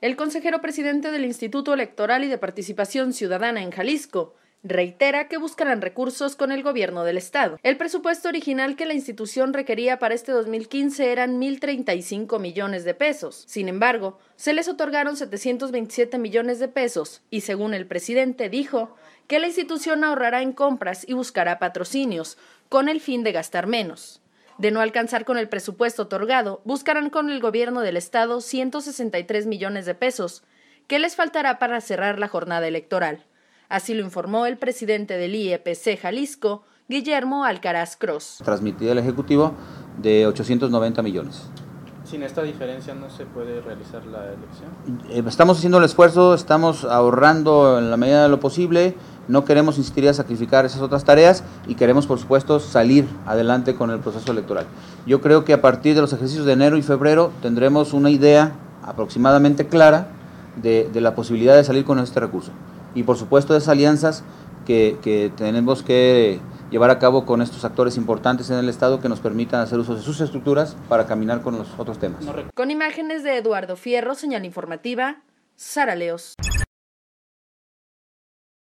El consejero presidente del Instituto Electoral y de Participación Ciudadana en Jalisco reitera que buscarán recursos con el gobierno del estado. El presupuesto original que la institución requería para este 2015 eran 1.035 millones de pesos. Sin embargo, se les otorgaron 727 millones de pesos y, según el presidente, dijo que la institución ahorrará en compras y buscará patrocinios, con el fin de gastar menos. De no alcanzar con el presupuesto otorgado, buscarán con el gobierno del Estado 163 millones de pesos, que les faltará para cerrar la jornada electoral. Así lo informó el presidente del IEPC Jalisco, Guillermo Alcaraz Cross. Transmitida al Ejecutivo de 890 millones. Sin esta diferencia no se puede realizar la elección. Eh, estamos haciendo el esfuerzo, estamos ahorrando en la medida de lo posible no queremos insistir a sacrificar esas otras tareas y queremos, por supuesto, salir adelante con el proceso electoral. Yo creo que a partir de los ejercicios de enero y febrero tendremos una idea aproximadamente clara de, la posibilidad de salir con este recurso. Y, por supuesto, de esas alianzas que, que tenemos que llevar a cabo con estos actores importantes en el Estado que nos permitan hacer uso de sus estructuras para caminar con los otros temas. Con imágenes de Eduardo Fierro, señal informativa, Sara Leos.